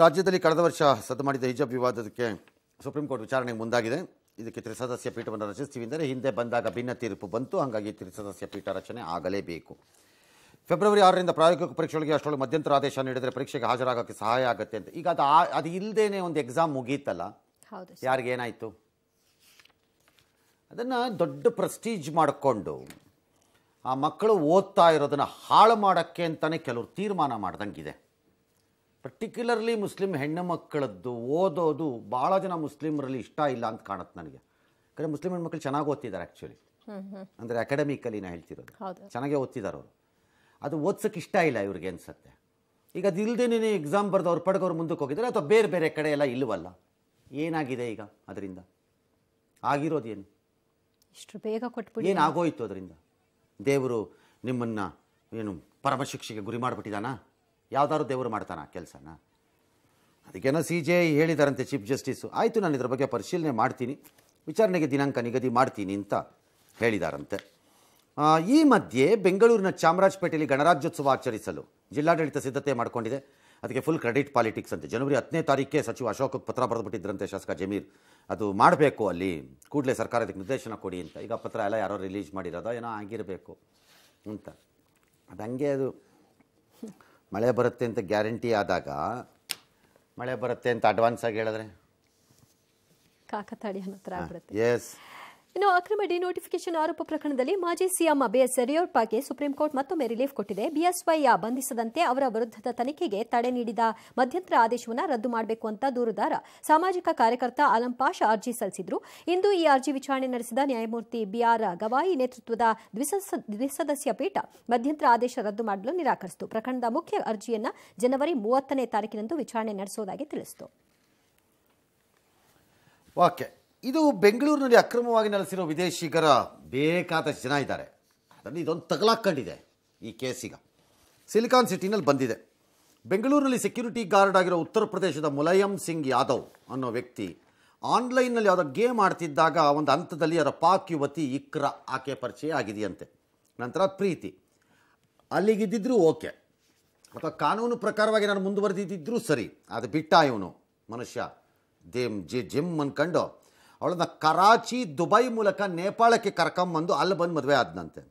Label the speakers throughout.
Speaker 1: ರಾಜ್ಯದಲ್ಲಿ ಕಳೆದ ವರ್ಷ ಸದ್ದು ಮಾಡಿದ ಹಿಜಬ್ ವಿವಾದಕ್ಕೆ ಸುಪ್ರೀಂ ಕೋರ್ಟ್ ವಿಚಾರಣೆಗೆ ಮುಂದಾಗಿದೆ ಇದಕ್ಕೆ ತ್ರಿಸದಸ್ಯ ಪೀಠವನ್ನು ರಚಿಸ್ತೀವಿ ಅಂದರೆ ಹಿಂದೆ ಬಂದಾಗ ಭಿನ್ನ ತೀರ್ಪು ಬಂತು ಹಾಗಾಗಿ ತ್ರಿಸದಸ್ಯ ಪೀಠ ರಚನೆ ಆಗಲೇಬೇಕು ಫೆಬ್ರವರಿ ಆರರಿಂದ ಪ್ರಾಯೋಗಿಕ ಪರೀಕ್ಷೆಗಳಿಗೆ ಅಷ್ಟೊಳಗೆ ಮಧ್ಯಂತರ ಆದೇಶ ನೀಡಿದರೆ ಪರೀಕ್ಷೆಗೆ ಹಾಜರಾಗೋಕ್ಕೆ ಸಹಾಯ ಆಗುತ್ತೆ ಅಂತ ಈಗ ಅದು ಅದು ಇಲ್ಲದೇನೆ ಒಂದು ಎಕ್ಸಾಮ್ ಮುಗೀತಲ್ಲ ಯಾರಿಗೇನಾಯಿತು ಅದನ್ನು ದೊಡ್ಡ ಪ್ರೆಸ್ಟೀಜ್ ಮಾಡಿಕೊಂಡು ಆ ಮಕ್ಕಳು ಓದ್ತಾ ಇರೋದನ್ನು ಹಾಳು ಮಾಡೋಕ್ಕೆ ಅಂತಲೇ ಕೆಲವರು ತೀರ್ಮಾನ ಇದೆ ಪರ್ಟಿಕ್ಯುಲರ್ಲಿ ಮುಸ್ಲಿಮ್ ಹೆಣ್ಣು ಮಕ್ಕಳದ್ದು ಓದೋದು ಭಾಳ ಜನ ಮುಸ್ಲಿಮರಲ್ಲಿ ಇಷ್ಟ ಇಲ್ಲ ಅಂತ ಕಾಣುತ್ತೆ ನನಗೆ ಯಾಕಂದರೆ ಮುಸ್ಲಿಂ ಹೆಣ್ಮಕ್ಳು ಚೆನ್ನಾಗಿ ಓದ್ತಿದ್ದಾರೆ ಆ್ಯಕ್ಚುಲಿ ಅಂದರೆ ಅಕಾಡೆಮಿಕಲಿ ನಾ ಹೇಳ್ತಿರೋದು ಚೆನ್ನಾಗೇ ಓದ್ತಿದ್ದಾರೆ ಅವರು ಅದು ಓದ್ಸೋಕ್ಕೆ ಇಷ್ಟ ಇಲ್ಲ ಇವ್ರಿಗೆ ಅನಿಸುತ್ತೆ ಈಗ ಅದು ನೀನು ಎಕ್ಸಾಮ್ ಬರೆದು ಅವ್ರ ಪಡ್ಗವ್ರು ಮುಂದಕ್ಕೆ ಹೋಗಿದ್ದಾರೆ ಅಥವಾ ಬೇರೆ ಬೇರೆ ಕಡೆ ಎಲ್ಲ ಇಲ್ಲವಲ್ಲ ಏನಾಗಿದೆ ಈಗ ಅದರಿಂದ ಆಗಿರೋದೇನು
Speaker 2: ಇಷ್ಟು ಬೇಗ ಏನು ಏನಾಗೋಯ್ತು
Speaker 1: ಅದರಿಂದ ದೇವರು ನಿಮ್ಮನ್ನು ಏನು ಪರಮಶಿಕ್ಷೆಗೆ ಗುರಿ ಮಾಡಿಬಿಟ್ಟಿದ್ದಾನಾ ಯಾವ್ದಾದ್ರು ದೇವರು ಮಾಡ್ತಾನೆ ಕೆಲಸನ ಅದಕ್ಕೇನೋ ಸಿ ಜೆ ಐ ಹೇಳಿದಾರಂತೆ ಚೀಫ್ ಜಸ್ಟಿಸು ಆಯಿತು ನಾನು ಇದ್ರ ಬಗ್ಗೆ ಪರಿಶೀಲನೆ ಮಾಡ್ತೀನಿ ವಿಚಾರಣೆಗೆ ದಿನಾಂಕ ನಿಗದಿ ಮಾಡ್ತೀನಿ ಅಂತ ಹೇಳಿದಾರಂತೆ ಈ ಮಧ್ಯೆ ಬೆಂಗಳೂರಿನ ಚಾಮರಾಜಪೇಟೆಯಲ್ಲಿ ಗಣರಾಜ್ಯೋತ್ಸವ ಆಚರಿಸಲು ಜಿಲ್ಲಾಡಳಿತ ಸಿದ್ಧತೆ ಮಾಡಿಕೊಂಡಿದೆ ಅದಕ್ಕೆ ಫುಲ್ ಕ್ರೆಡಿಟ್ ಪಾಲಿಟಿಕ್ಸ್ ಅಂತೆ ಜನವರಿ ಹತ್ತನೇ ತಾರೀಕೆ ಸಚಿವ ಅಶೋಕಕ್ಕೆ ಪತ್ರ ಬರೆದುಬಿಟ್ಟಿದ್ರಂತೆ ಶಾಸಕ ಜಮೀರ್ ಅದು ಮಾಡಬೇಕು ಅಲ್ಲಿ ಕೂಡಲೇ ಸರ್ಕಾರ ಅದಕ್ಕೆ ನಿರ್ದೇಶನ ಕೊಡಿ ಅಂತ ಈಗ ಪತ್ರ ಎಲ್ಲ ಯಾರೋ ರಿಲೀಸ್ ಮಾಡಿರೋದೋ ಏನೋ ಆಗಿರಬೇಕು ಅಂತ ಅದು ಹಂಗೆ ಅದು ಮಳೆ ಬರುತ್ತೆ ಅಂತ ಗ್ಯಾರಂಟಿ ಆದಾಗ ಮಳೆ ಬರುತ್ತೆ ಅಂತ ಅಡ್ವಾನ್ಸ್ ಆಗಿ ಹೇಳಿದ್ರೆ ಕಾಕತಾಡಿ ಎಸ್
Speaker 2: ಇನ್ನು ಅಕ್ರಮ ಡಿನೋಟಿಫಿಕೇಶನ್ ಆರೋಪ ಪ್ರಕರಣದಲ್ಲಿ ಮಾಜಿ ಸಿಎಂ ಬಿಎಸ್ ಯಡಿಯೂರಪ್ಪಗೆ ಸುಪ್ರೀಂ ಕೋರ್ಟ್ ಮತ್ತೊಮ್ಮೆ ರಿಲೀಫ್ ಕೊಟ್ಟಿದೆ ಬಿಎಸ್ವೈ ಬಂಧಿಸದಂತೆ ಅವರ ವಿರುದ್ಧದ ತನಿಖೆಗೆ ತಡೆ ನೀಡಿದ ಮಧ್ಯಂತರ ಆದೇಶವನ್ನು ರದ್ದು ಮಾಡಬೇಕು ಅಂತ ದೂರುದಾರ ಸಾಮಾಜಿಕ ಕಾರ್ಯಕರ್ತ ಆಲಂ ಪಾಷ ಅರ್ಜಿ ಸಲ್ಲಿಸಿದ್ರು ಇಂದು ಈ ಅರ್ಜಿ ವಿಚಾರಣೆ ನಡೆಸಿದ ನ್ಯಾಯಮೂರ್ತಿ ಬಿಆರ್ ಗವಾಯಿ ನೇತೃತ್ವದ ದ್ವಿಸದಸ್ಯ ಪೀಠ ಮಧ್ಯಂತರ ಆದೇಶ ರದ್ದು ಮಾಡಲು ನಿರಾಕರಿಸಿತು ಪ್ರಕರಣದ ಮುಖ್ಯ ಅರ್ಜಿಯನ್ನು ಜನವರಿ ಮೂವತ್ತನೇ ತಾರೀಕಿನಂದು ವಿಚಾರಣೆ ನಡೆಸುವುದಾಗಿ ತಿಳಿಸಿತು
Speaker 1: ಓಕೆ ಇದು ಬೆಂಗಳೂರಿನಲ್ಲಿ ಅಕ್ರಮವಾಗಿ ನೆಲೆಸಿರೋ ವಿದೇಶಿಗರ ಬೇಕಾದ ಜನ ಇದ್ದಾರೆ ಅದನ್ನು ಇದೊಂದು ತಗಲಾಕ್ಕಂಡಿದೆ ಈ ಕೇಸಿಗ ಸಿಲಿಕಾನ್ ಸಿಟಿನಲ್ಲಿ ಬಂದಿದೆ ಬೆಂಗಳೂರಿನಲ್ಲಿ ಸೆಕ್ಯೂರಿಟಿ ಗಾರ್ಡ್ ಆಗಿರೋ ಉತ್ತರ ಪ್ರದೇಶದ ಮುಲಾಯಂ ಸಿಂಗ್ ಯಾದವ್ ಅನ್ನೋ ವ್ಯಕ್ತಿ ಆನ್ಲೈನ್ನಲ್ಲಿ ಯಾವುದೋ ಗೇಮ್ ಆಡ್ತಿದ್ದಾಗ ಒಂದು ಹಂತದಲ್ಲಿ ಅದರ ಪಾಕ್ ಯುವತಿ ಇಕ್ರ ಆಕೆ ಪರಿಚಯ ಆಗಿದೆಯಂತೆ ನಂತರ ಪ್ರೀತಿ ಅಲ್ಲಿಗಿದ್ದಿದ್ರೂ ಓಕೆ ಅಥವಾ ಕಾನೂನು ಪ್ರಕಾರವಾಗಿ ನಾನು ಮುಂದುವರೆದಿದ್ದರೂ ಸರಿ ಅದು ಬಿಟ್ಟ ಇವನು ಮನುಷ್ಯ ದೇಮ್ ಜಿ ಜಿಮ್ ಅಂದ್ಕೊಂಡು ಅವಳನ್ನ ಕರಾಚಿ ದುಬೈ ಮೂಲಕ ನೇಪಾಳಕ್ಕೆ ಕರ್ಕೊಂಬಂದು ಅಲ್ಲಿ ಬಂದು ಮದುವೆ ಆದನಂತೆ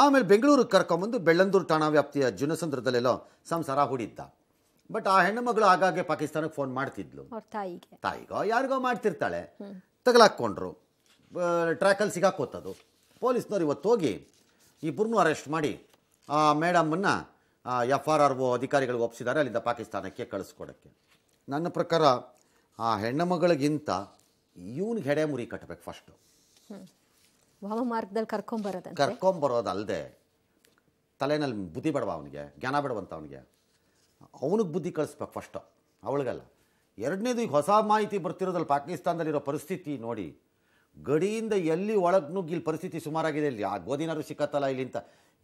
Speaker 1: ಆಮೇಲೆ ಬೆಂಗಳೂರಿಗೆ ಕರ್ಕೊಂಬಂದು ಬೆಳ್ಳಂದೂರು ಠಾಣಾ ವ್ಯಾಪ್ತಿಯ ಜುನಸಂದ್ರದಲ್ಲೆಲ್ಲೋ ಸಂಸಾರ ಹೂಡಿದ್ದ ಬಟ್ ಆ ಹೆಣ್ಣು ಮಗಳು ಆಗಾಗ್ಗೆ ಪಾಕಿಸ್ತಾನಕ್ಕೆ ಫೋನ್ ಮಾಡ್ತಿದ್ಲು ತಾಯಿಗೆ ತಾಯಿಗೋ ಯಾರಿಗೋ ಮಾಡ್ತಿರ್ತಾಳೆ ತಗಲಾಕೊಂಡ್ರು ಟ್ರ್ಯಾಕಲ್ಲಿ ಸಿಗಾಕೋತದು ಪೊಲೀಸ್ನವ್ರು ಇವತ್ತು ಹೋಗಿ ಇಬ್ಬರನ್ನೂ ಅರೆಸ್ಟ್ ಮಾಡಿ ಆ ಮೇಡಮನ್ನು ಎಫ್ ಆರ್ ಆರ್ ಒ ಅಧಿಕಾರಿಗಳಿಗೆ ಒಪ್ಪಿಸಿದ್ದಾರೆ ಅಲ್ಲಿಂದ ಪಾಕಿಸ್ತಾನಕ್ಕೆ ಕಳಿಸ್ಕೊಡೋಕ್ಕೆ ನನ್ನ ಪ್ರಕಾರ ಆ ಹೆಣ್ಣು ಮಗಳಿಗಿಂತ ಇವನಿಗೆ ಹೆಡೆ ಮುರಿ ಕಟ್ಟಬೇಕು ಫಸ್ಟು
Speaker 2: ಮಾರ್ಗದಲ್ಲಿ ಕರ್ಕೊಂಬರೋದು
Speaker 1: ಕರ್ಕೊಂಬರೋದಲ್ಲದೆ ತಲೆನಲ್ಲಿ ಬುದ್ಧಿ ಬಿಡವ ಅವನಿಗೆ ಜ್ಞಾನ ಬಿಡವಂತ ಅವನಿಗೆ ಅವನಿಗೆ ಬುದ್ಧಿ ಕಳಿಸ್ಬೇಕು ಫಸ್ಟು ಅವಳಿಗಲ್ಲ ಎರಡನೇದು ಈಗ ಹೊಸ ಮಾಹಿತಿ ಬರ್ತಿರೋದಲ್ಲಿ ಪಾಕಿಸ್ತಾನದಲ್ಲಿರೋ ಪರಿಸ್ಥಿತಿ ನೋಡಿ ಗಡಿಯಿಂದ ಎಲ್ಲಿ ಒಳಗೆ ನುಗ್ಗಿ ಇಲ್ಲಿ ಪರಿಸ್ಥಿತಿ ಸುಮಾರಾಗಿದೆ ಇಲ್ಲಿ ಆ ಗೋಧಿನಾರು ಸಿಕ್ಕತ್ತಲ್ಲ ಇಲ್ಲಿ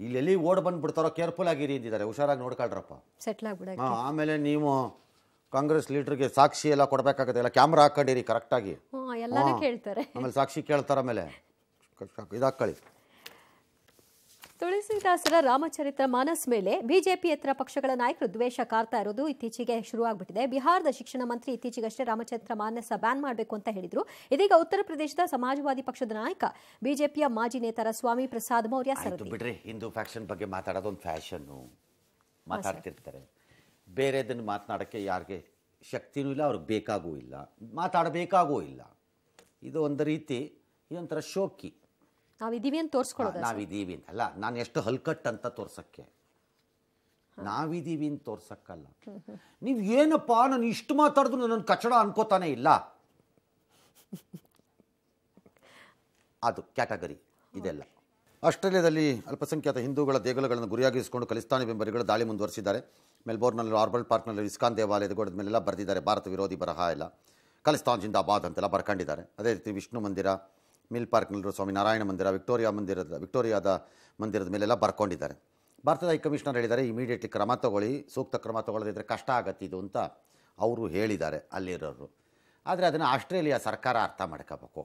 Speaker 1: ಇಲ್ಲಿ ಎಲ್ಲಿ ಓಡ್ ಬಂದ್ಬಿಡ್ತಾರೋ ಕೇರ್ಫುಲ್ ಆಗಿರಿ ಅಂದಿದ್ದಾರೆ ಹುಷಾರಾಗಿ ನೋಡ್ಕೊಳ್ರಪ್ಪ ಸೆಟ್ಲ್ ಆಗ್ಬಿಡ ಆಮೇಲೆ ನೀವು ಕಾಂಗ್ರೆಸ್ ಲೀಡರ್ಗೆ ಸಾಕ್ಷಿ ಎಲ್ಲ ಕೊಡಬೇಕಾಗುತ್ತೆ ಎಲ್ಲ ಕ್ಯಾಮ್ರಾ ಹಾಕೊಂಡಿರಿ ಕರೆಕ್ಟಾಗಿ ಕೇಳ್ತಾರೆ ಆಮೇಲೆ ಸಾಕ್ಷಿ ಕೇಳ್ತಾರೆ ಆಮೇಲೆ ಇದಾಕಳಿ
Speaker 2: ತುಳಸಿದಾಸರ ರಾಮಚರಿತ ಮಾನಸ್ ಮೇಲೆ ಬಿಜೆಪಿ ಎತ್ತರ ಪಕ್ಷಗಳ ನಾಯಕರು ದ್ವೇಷ ಕಾರ್ತಾ ಇರೋದು ಇತ್ತೀಚೆಗೆ ಶುರುವಾಗ್ಬಿಟ್ಟಿದೆ ಬಿಹಾರದ ಶಿಕ್ಷಣ ಮಂತ್ರಿ ಇತ್ತೀಚೆಗಷ್ಟೇ ರಾಮಚರಿತ್ರ ಮಾನಸ ಬ್ಯಾನ್ ಮಾಡಬೇಕು ಅಂತ ಹೇಳಿದ್ರು ಇದೀಗ ಉತ್ತರ ಪ್ರದೇಶದ ಸಮಾಜವಾದಿ ಪಕ್ಷದ ನಾಯಕ ಬಿಜೆಪಿಯ ಮಾಜಿ ನೇತಾರ ಸ್ವಾಮಿ ಪ್ರಸಾದ್ ಮೌರ್ಯ
Speaker 1: ಬಿಡ್ರಿ ಹಿಂದೂ ಫ್ಯಾಕ್ಷನ್ ಬಗ್ಗೆ ಮಾತಾಡೋದು ಒಂದು ಫ್ಯಾಷನ್
Speaker 2: ಮಾತಾಡ್ತಿರ್ತಾರೆ
Speaker 1: ಬೇರೆದನ್ನು ಮಾತನಾಡೋಕ್ಕೆ ಯಾರಿಗೆ ಶಕ್ತಿನೂ ಇಲ್ಲ ಅವ್ರಿಗೆ ಬೇಕಾಗೂ ಇಲ್ಲ ಮಾತಾಡಬೇಕಾಗೂ ಇಲ್ಲ ಇದು ಒಂದು ರೀತಿ ಇದೊಂಥರ ಶೋಕಿ
Speaker 2: ನಾವಿದ್ದೀವಿ ಅಂತ ತೋರಿಸ್ಕೊಳ್ಳೋದು
Speaker 1: ನಾವಿದ್ದೀವಿ ಅಲ್ಲ ನಾನು ಎಷ್ಟು ಹಲ್ಕಟ್ ಅಂತ ತೋರ್ಸೋಕ್ಕೆ ನಾವಿದ್ದೀವಿ ಅಂತ ತೋರ್ಸಕ್ಕಲ್ಲ ನೀವು ಏನಪ್ಪ ನಾನು ಇಷ್ಟು ಮಾತಾಡಿದ್ರು ನನ್ನ ಕಚಡ ಅನ್ಕೋತಾನೆ ಇಲ್ಲ ಅದು ಕ್ಯಾಟಗರಿ ಇದೆಲ್ಲ ಆಸ್ಟ್ರೇಲಿಯಾದಲ್ಲಿ ಅಲ್ಪಸಂಖ್ಯಾತ ಹಿಂದೂಗಳ ದೇಗುಲಗಳನ್ನು ಗುರಿಯಾಗಿಸಿಕೊಂಡು ಖಲಿಸ್ತಾನಿ ಬೆಂಬಲಿಗಳು ದಾಳಿ ಮುಂದುವರಿಸಿದ್ದಾರೆ ಮೆಲ್ಬೋರ್ನಲ್ಲಿ ಆರ್ಬಲ್ ಪಾರ್ಕ್ನಲ್ಲಿ ಇಸ್ಕಾನ್ ದೇವಾಲಯದ ಗೋಡದ ಮೇಲೆಲ್ಲ ಬರೆದಿದ್ದಾರೆ ಭಾರತ ವಿರೋಧಿ ಬರಹ ಎಲ್ಲ ಖಲಿಸ್ತಾನ್ ಜಿಂದಾಬಾದ್ ಅಂತೆಲ್ಲ ಬರ್ಕೊಂಡಿದ್ದಾರೆ ಅದೇ ರೀತಿ ವಿಷ್ಣು ಮಂದಿರ ಮಿಲ್ ಪಾರ್ಕ್ನಲ್ಲಿರೋ ಸ್ವಾಮಿ ನಾರಾಯಣ ಮಂದಿರ ವಿಕ್ಟೋರಿಯಾ ಮಂದಿರದ ವಿಕ್ಟೋರಿಯಾದ ಮಂದಿರದ ಮೇಲೆಲ್ಲ ಬರ್ಕೊಂಡಿದ್ದಾರೆ ಭಾರತದ ಹೈಕಮಿಷನರ್ ಹೇಳಿದ್ದಾರೆ ಇಮಿಡಿಯೇಟ್ಲಿ ಕ್ರಮ ತಗೊಳ್ಳಿ ಸೂಕ್ತ ಕ್ರಮ ತಗೊಳ್ಳೋದಿದ್ರೆ ಕಷ್ಟ ಇದು ಅಂತ ಅವರು ಹೇಳಿದ್ದಾರೆ ಅಲ್ಲಿರೋರು ಆದರೆ ಅದನ್ನು ಆಸ್ಟ್ರೇಲಿಯಾ ಸರ್ಕಾರ ಅರ್ಥ ಮಾಡ್ಕೋಬೇಕು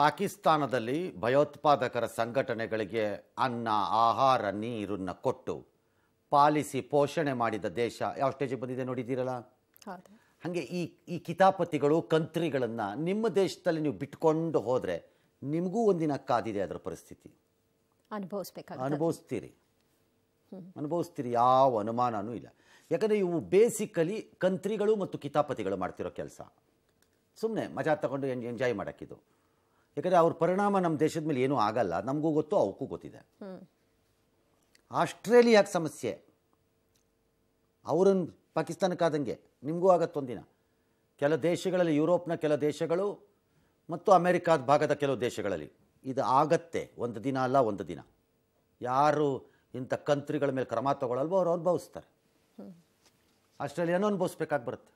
Speaker 1: ಪಾಕಿಸ್ತಾನದಲ್ಲಿ ಭಯೋತ್ಪಾದಕರ ಸಂಘಟನೆಗಳಿಗೆ ಅನ್ನ ಆಹಾರ ನೀರನ್ನು ಕೊಟ್ಟು ಪಾಲಿಸಿ ಪೋಷಣೆ ಮಾಡಿದ ದೇಶ ಯಾವ ಸ್ಟೇಜಿಗೆ ಬಂದಿದೆ ನೋಡಿದ್ದೀರಲ್ಲ ಹಾಗೆ ಈ ಈ ಕಿತಾಪತಿಗಳು ಕಂತ್ರಿಗಳನ್ನು ನಿಮ್ಮ ದೇಶದಲ್ಲಿ ನೀವು ಬಿಟ್ಕೊಂಡು ಹೋದರೆ ನಿಮಗೂ ಒಂದಿನ ಕಾದಿದೆ ಅದರ ಪರಿಸ್ಥಿತಿ ಅನುಭವಿಸ್ತೀರಿ ಅನುಭವಿಸ್ತೀರಿ ಯಾವ ಅನುಮಾನನೂ ಇಲ್ಲ ಯಾಕಂದರೆ ಇವು ಬೇಸಿಕಲಿ ಕಂತ್ರಿಗಳು ಮತ್ತು ಕಿತಾಪತಿಗಳು ಮಾಡ್ತಿರೋ ಕೆಲಸ ಸುಮ್ಮನೆ ಮಜಾ ತಗೊಂಡು ಎಂಜಾಯ್ ಮಾಡೋಕ್ಕಿದು ಯಾಕಂದರೆ ಅವ್ರ ಪರಿಣಾಮ ನಮ್ಮ ದೇಶದ ಮೇಲೆ ಏನೂ ಆಗಲ್ಲ ನಮಗೂ ಗೊತ್ತು ಅವಕ್ಕೂ ಗೊತ್ತಿದೆ ಆಸ್ಟ್ರೇಲಿಯಾಗ ಸಮಸ್ಯೆ ಅವರನ್ನು ಪಾಕಿಸ್ತಾನಕ್ಕಾದಂಗೆ ನಿಮಗೂ ಆಗತ್ತೆ ಒಂದಿನ ಕೆಲ ದೇಶಗಳಲ್ಲಿ ಯುರೋಪ್ನ ಕೆಲ ದೇಶಗಳು ಮತ್ತು ಅಮೆರಿಕಾದ ಭಾಗದ ಕೆಲವು ದೇಶಗಳಲ್ಲಿ ಇದು ಆಗತ್ತೆ ಒಂದು ದಿನ ಅಲ್ಲ ಒಂದು ದಿನ ಯಾರು ಇಂಥ ಕಂತ್ರಿಗಳ ಮೇಲೆ ಕ್ರಮ ತಗೊಳ್ಳಲ್ವೋ ಅವ್ರು ಅನುಭವಿಸ್ತಾರೆ ಆಸ್ಟ್ರೇಲಿಯಾನೂ ಅನುಭವಿಸ್ಬೇಕಾಗಿ ಬರುತ್ತೆ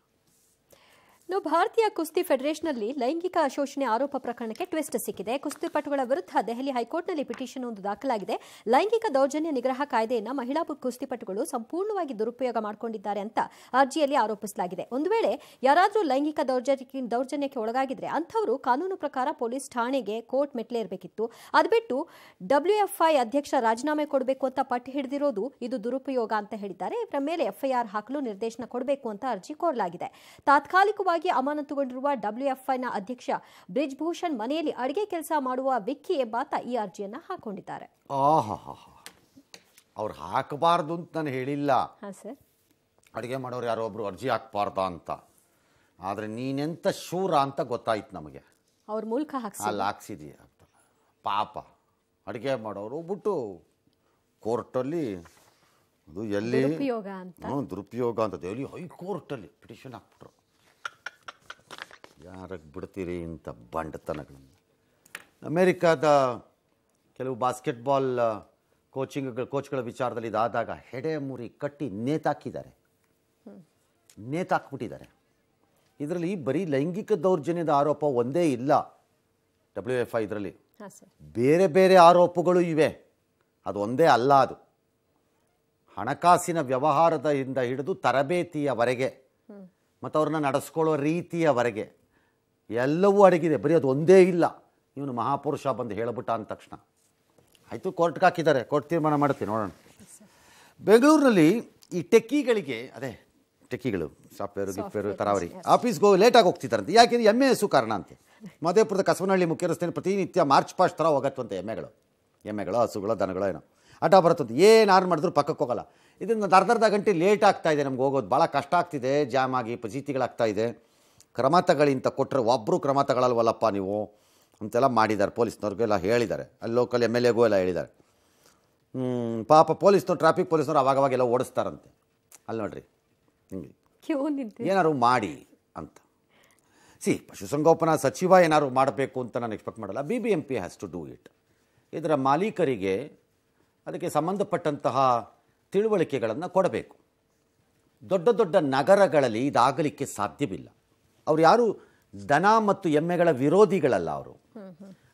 Speaker 2: ಇನ್ನು ಭಾರತೀಯ ಕುಸ್ತಿ ಫೆಡರೇಷನ್ನಲ್ಲಿ ಲೈಂಗಿಕ ಶೋಷಣೆ ಆರೋಪ ಪ್ರಕರಣಕ್ಕೆ ಟ್ವಿಸ್ಟ್ ಸಿಕ್ಕಿದೆ ಕುಸ್ತಿಪಟುಗಳ ವಿರುದ್ಧ ದೆಹಲಿ ಹೈಕೋರ್ಟ್ನಲ್ಲಿ ಪಿಟಿಷನ್ ಒಂದು ದಾಖಲಾಗಿದೆ ಲೈಂಗಿಕ ದೌರ್ಜನ್ಯ ನಿಗ್ರಹ ಕಾಯ್ದೆಯನ್ನು ಮಹಿಳಾ ಕುಸ್ತಿಪಟುಗಳು ಸಂಪೂರ್ಣವಾಗಿ ದುರುಪಯೋಗ ಮಾಡಿಕೊಂಡಿದ್ದಾರೆ ಅಂತ ಅರ್ಜಿಯಲ್ಲಿ ಆರೋಪಿಸಲಾಗಿದೆ ಒಂದು ವೇಳೆ ಯಾರಾದರೂ ಲೈಂಗಿಕ ದೌರ್ಜನ್ಯ ದೌರ್ಜನ್ಯಕ್ಕೆ ಒಳಗಾಗಿದ್ರೆ ಅಂಥವರು ಕಾನೂನು ಪ್ರಕಾರ ಪೊಲೀಸ್ ಠಾಣೆಗೆ ಕೋರ್ಟ್ ಮೆಟ್ಲೇರಬೇಕಿತ್ತು ಅದು ಬಿಟ್ಟು ಡಬ್ಲ್ಯೂಎಫ್ಐ ಅಧ್ಯಕ್ಷ ರಾಜೀನಾಮೆ ಕೊಡಬೇಕು ಅಂತ ಪಟ್ಟು ಹಿಡಿದಿರೋದು ಇದು ದುರುಪಯೋಗ ಅಂತ ಹೇಳಿದ್ದಾರೆ ಇದರ ಮೇಲೆ ಎಫ್ಐಆರ್ ಹಾಕಲು ನಿರ್ದೇಶನ ಕೊಡಬೇಕು ಅಂತ ಅರ್ಜಿ ಕೋರಲಾಗಿದೆ ತಾತ್ಕಾಲಿಕವಾಗಿ ಅಕ್ರಮವಾಗಿ ಅಮಾನತುಗೊಂಡಿರುವ ಡಬ್ಲ್ಯೂಎಫ್ಐನ ಅಧ್ಯಕ್ಷ ಬ್ರಿಜ್ ಭೂಷಣ್ ಮನೆಯಲ್ಲಿ ಅಡಿಗೆ ಕೆಲಸ ಮಾಡುವ ವಿಕ್ಕಿ ಎಂಬಾತ ಈ ಅರ್ಜಿಯನ್ನು ಹಾಕೊಂಡಿದ್ದಾರೆ
Speaker 1: ಅವ್ರು ಹಾಕಬಾರದು ಅಂತ ನಾನು ಹೇಳಿಲ್ಲ ಸರ್ ಅಡುಗೆ ಮಾಡೋರು ಯಾರೋ ಒಬ್ರು ಅರ್ಜಿ ಹಾಕ್ಬಾರ್ದ ಅಂತ ಆದರೆ ನೀನೆಂತ ಶೂರ ಅಂತ ಗೊತ್ತಾಯ್ತು ನಮಗೆ
Speaker 2: ಅವ್ರ ಮೂಲಕ ಅಲ್ಲಿ
Speaker 1: ಹಾಕ್ಸಿದೀಯ ಅಂತ ಪಾಪ ಅಡುಗೆ ಮಾಡೋರು ಬಿಟ್ಟು ಕೋರ್ಟಲ್ಲಿ ಅದು ಎಲ್ಲಿ ದುರುಪಯೋಗ ಅಂತ ಎಲ್ಲಿ ಹೈಕೋರ್ಟಲ್ಲಿ ಪಿಟಿಷನ್ ಹಾಕ್ಬಿಟ್ರು ಯಾರಕ್ಕೆ ಬಿಡ್ತೀರಿ ಇಂಥ ಬಂಡತನಗಳನ್ನು ಅಮೇರಿಕಾದ ಕೆಲವು ಬಾಸ್ಕೆಟ್ಬಾಲ್ ಕೋಚಿಂಗ್ ಕೋಚ್ಗಳ ವಿಚಾರದಲ್ಲಿ ಇದಾದಾಗ ಹೆಡೆ ಮುರಿ ಕಟ್ಟಿ ನೇತಾಕಿದ್ದಾರೆ ನೇತಾಕ್ಬಿಟ್ಟಿದ್ದಾರೆ ಇದರಲ್ಲಿ ಬರೀ ಲೈಂಗಿಕ ದೌರ್ಜನ್ಯದ ಆರೋಪ ಒಂದೇ ಇಲ್ಲ ಡಬ್ಲ್ಯೂ ಎಫ್ ಐ ಇದರಲ್ಲಿ ಬೇರೆ ಬೇರೆ ಆರೋಪಗಳು ಇವೆ ಅದು ಒಂದೇ ಅಲ್ಲ ಅದು ಹಣಕಾಸಿನ ವ್ಯವಹಾರದಿಂದ ಹಿಡಿದು ತರಬೇತಿಯವರೆಗೆ ಮತ್ತು ಅವ್ರನ್ನ ನಡೆಸ್ಕೊಳ್ಳೋ ರೀತಿಯವರೆಗೆ ಎಲ್ಲವೂ ಅಡಗಿದೆ ಬರೀ ಅದು ಒಂದೇ ಇಲ್ಲ ಇವನು ಮಹಾಪುರುಷ ಬಂದು ಹೇಳಿಬಿಟ್ಟ ಅಂದ ತಕ್ಷಣ ಆಯಿತು ಕೋರ್ಟ್ಗೆ ಹಾಕಿದ್ದಾರೆ ಕೋರ್ಟ್ ತೀರ್ಮಾನ ಮಾಡ್ತೀನಿ ನೋಡೋಣ ಬೆಂಗಳೂರಿನಲ್ಲಿ ಈ ಟೆಕ್ಕಿಗಳಿಗೆ ಅದೇ ಟೆಕ್ಕಿಗಳು ಸಾಫ್ಟ್ವೇರು ಗಿಫ್ಟ್ವೇರು ತರಾವರಿ ಆಫೀಸ್ಗೆ ಹೋಗಿ ಲೇಟಾಗಿ ಹೋಗ್ತಿದ್ದಾರಂತೆ ಯಾಕೆಂದರೆ ಎಮ್ಮೆ ಎಸ್ಸು ಕಾರಣ ಅಂತೆ ಮಧೇಪುರದ ಕಸವನಹಳ್ಳಿ ಮುಖ್ಯ ರಸ್ತೆಯಲ್ಲಿ ಪ್ರತಿನಿತ್ಯ ಮಾರ್ಚ್ ಪಾಸ್ಟ್ ಥರ ಹೋಗತ್ತಂತೆ ಎಮ್ಮೆಗಳು ಎಮ್ಮೆಗಳು ಹಸುಗಳು ದನಗಳು ಏನೋ ಹಠ ಬರುತ್ತಂತೆ ಏನು ಯಾರು ಮಾಡಿದ್ರು ಪಕ್ಕಕ್ಕೆ ಹೋಗಲ್ಲ ಇದರಿಂದ ಅರ್ಧ ಅರ್ಧ ಗಂಟೆ ಲೇಟ್ ಆಗ್ತಾಯಿದೆ ನಮ್ಗೆ ಹೋಗೋದು ಭಾಳ ಕಷ್ಟ ಆಗ್ತಿದೆ ಜಾಮ್ ಆಗಿ ಇದೆ ಕ್ರಮ ಕೊಟ್ಟರೆ ಒಬ್ಬರು ಕ್ರಮ ತಗೊಳ್ಳಲ್ವಲ್ಲಪ್ಪ ನೀವು ಅಂತೆಲ್ಲ ಮಾಡಿದ್ದಾರೆ ಪೊಲೀಸ್ನವ್ರಿಗೂ ಎಲ್ಲ ಹೇಳಿದ್ದಾರೆ ಅಲ್ಲಿ ಲೋಕಲ್ ಎಮ್ ಎಲ್ ಎಗೂ ಎಲ್ಲ ಹೇಳಿದ್ದಾರೆ ಪಾಪ ಪೊಲೀಸ್ನವ್ರು ಟ್ರಾಫಿಕ್ ಪೊಲೀಸ್ನವ್ರು ಅವಾಗವಾಗೆಲ್ಲ ಓಡಿಸ್ತಾರಂತೆ ಅಲ್ಲಿ ನೋಡ್ರಿ ಹಿಂಗೆ ಏನಾದ್ರು ಮಾಡಿ ಅಂತ ಸಿ ಪಶುಸಂಗೋಪನಾ ಸಚಿವ ಏನಾದ್ರು ಮಾಡಬೇಕು ಅಂತ ನಾನು ಎಕ್ಸ್ಪೆಕ್ಟ್ ಮಾಡಲ್ಲ B B M P has to do it ಇದರ ಮಾಲೀಕರಿಗೆ ಅದಕ್ಕೆ ಸಂಬಂಧಪಟ್ಟಂತಹ ತಿಳುವಳಿಕೆಗಳನ್ನು ಕೊಡಬೇಕು ದೊಡ್ಡ ದೊಡ್ಡ ನಗರಗಳಲ್ಲಿ ಇದಾಗಲಿಕ್ಕೆ ಸಾಧ್ಯವಿಲ್ಲ ಅವ್ರು ಯಾರು ದನ ಮತ್ತು ಎಮ್ಮೆಗಳ ವಿರೋಧಿಗಳಲ್ಲ ಅವರು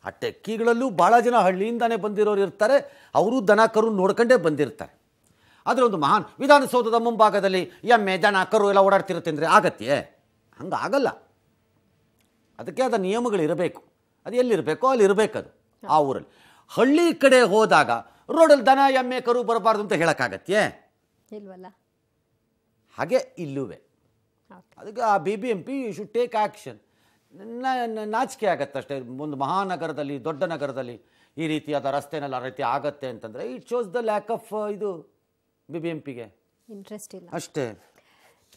Speaker 1: ಆ ಟೆಕ್ಕಿಗಳಲ್ಲೂ ಭಾಳ ಜನ ಹಳ್ಳಿಯಿಂದಾನೆ ಬಂದಿರೋರು ಇರ್ತಾರೆ ಅವರು ದನ ಕರು ನೋಡ್ಕೊಂಡೇ ಬಂದಿರ್ತಾರೆ ಆದರೆ ಒಂದು ಮಹಾನ್ ವಿಧಾನಸೌಧದ ಮುಂಭಾಗದಲ್ಲಿ ಎಮ್ಮೆ ದನ ಕರು ಎಲ್ಲ ಓಡಾಡ್ತಿರುತ್ತೆ ಅಂದರೆ ಆಗತ್ತೆ ಹಂಗೆ ಆಗಲ್ಲ ಅದಕ್ಕೆ ಆದ ನಿಯಮಗಳಿರಬೇಕು ಅದು ಎಲ್ಲಿರಬೇಕೋ ಅಲ್ಲಿ ಅದು ಆ ಊರಲ್ಲಿ ಹಳ್ಳಿ ಕಡೆ ಹೋದಾಗ ರೋಡಲ್ಲಿ ದನ ಎಮ್ಮೆ ಕರು ಬರಬಾರ್ದು ಅಂತ ಹೇಳೋಕ್ಕಾಗತ್ತೆ ಇಲ್ವಲ್ಲ ಹಾಗೆ ಇಲ್ಲವೇ ಅದಕ್ಕೆ ಆ B B M P should take action ನಾಚಿಕೆ ಆಗತ್ತೆ ಅಷ್ಟೇ ಒಂದು ಮಹಾನಗರದಲ್ಲಿ ದೊಡ್ಡ ನಗರದಲ್ಲಿ ಈ ರೀತಿಯಾದ ರಸ್ತೆನಲ್ಲಿ ಆ ರೀತಿ ಆಗತ್ತೆ ಅಂತಂದರೆ it shows the lack of ಇದು ಬಿ ಬಿ ಎಂ ಪಿಗೆ ಇಂಟ್ರೆಸ್ಟ್ ಇಲ್ಲ ಅಷ್ಟೇ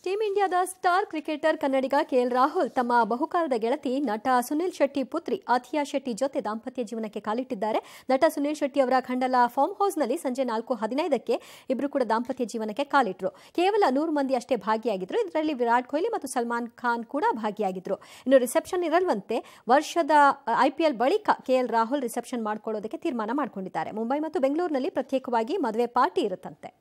Speaker 2: ಟೀಂ ಇಂಡಿಯಾದ ಸ್ಟಾರ್ ಕ್ರಿಕೆಟರ್ ಕನ್ನಡಿಗ ಕೆಎಲ್ ರಾಹುಲ್ ತಮ್ಮ ಬಹುಕಾಲದ ಗೆಳತಿ ನಟ ಸುನಿಲ್ ಶೆಟ್ಟಿ ಪುತ್ರಿ ಅಥಿಯಾ ಶೆಟ್ಟಿ ಜೊತೆ ದಾಂಪತ್ಯ ಜೀವನಕ್ಕೆ ಕಾಲಿಟ್ಟಿದ್ದಾರೆ ನಟ ಸುನಿಲ್ ಶೆಟ್ಟಿ ಅವರ ಖಂಡಲ ಫಾರ್ಮ್ ಹೌಸ್ನಲ್ಲಿ ಸಂಜೆ ನಾಲ್ಕು ಹದಿನೈದಕ್ಕೆ ಇಬ್ಬರು ಕೂಡ ದಾಂಪತ್ಯ ಜೀವನಕ್ಕೆ ಕಾಲಿಟ್ಟರು ಕೇವಲ ನೂರು ಮಂದಿ ಅಷ್ಟೇ ಭಾಗಿಯಾಗಿದ್ದರು ಇದರಲ್ಲಿ ವಿರಾಟ್ ಕೊಹ್ಲಿ ಮತ್ತು ಸಲ್ಮಾನ್ ಖಾನ್ ಕೂಡ ಭಾಗಿಯಾಗಿದ್ದರು ಇನ್ನು ರಿಸೆಪ್ಷನ್ ಇರಲ್ವಂತೆ ವರ್ಷದ ಐಪಿಎಲ್ ಬಳಿಕ ಕೆಎಲ್ ರಾಹುಲ್ ರಿಸೆಪ್ಷನ್ ಮಾಡಿಕೊಳ್ಳೋದಕ್ಕೆ ತೀರ್ಮಾನ ಮಾಡಿಕೊಂಡಿದ್ದಾರೆ ಮುಂಬೈ ಮತ್ತು ಬೆಂಗಳೂರಿನಲ್ಲಿ ಪ್ರತ್ಯೇಕವಾಗಿ ಮದುವೆ ಪಾರ್ಟಿ ಇರುತ್ತಂತೆ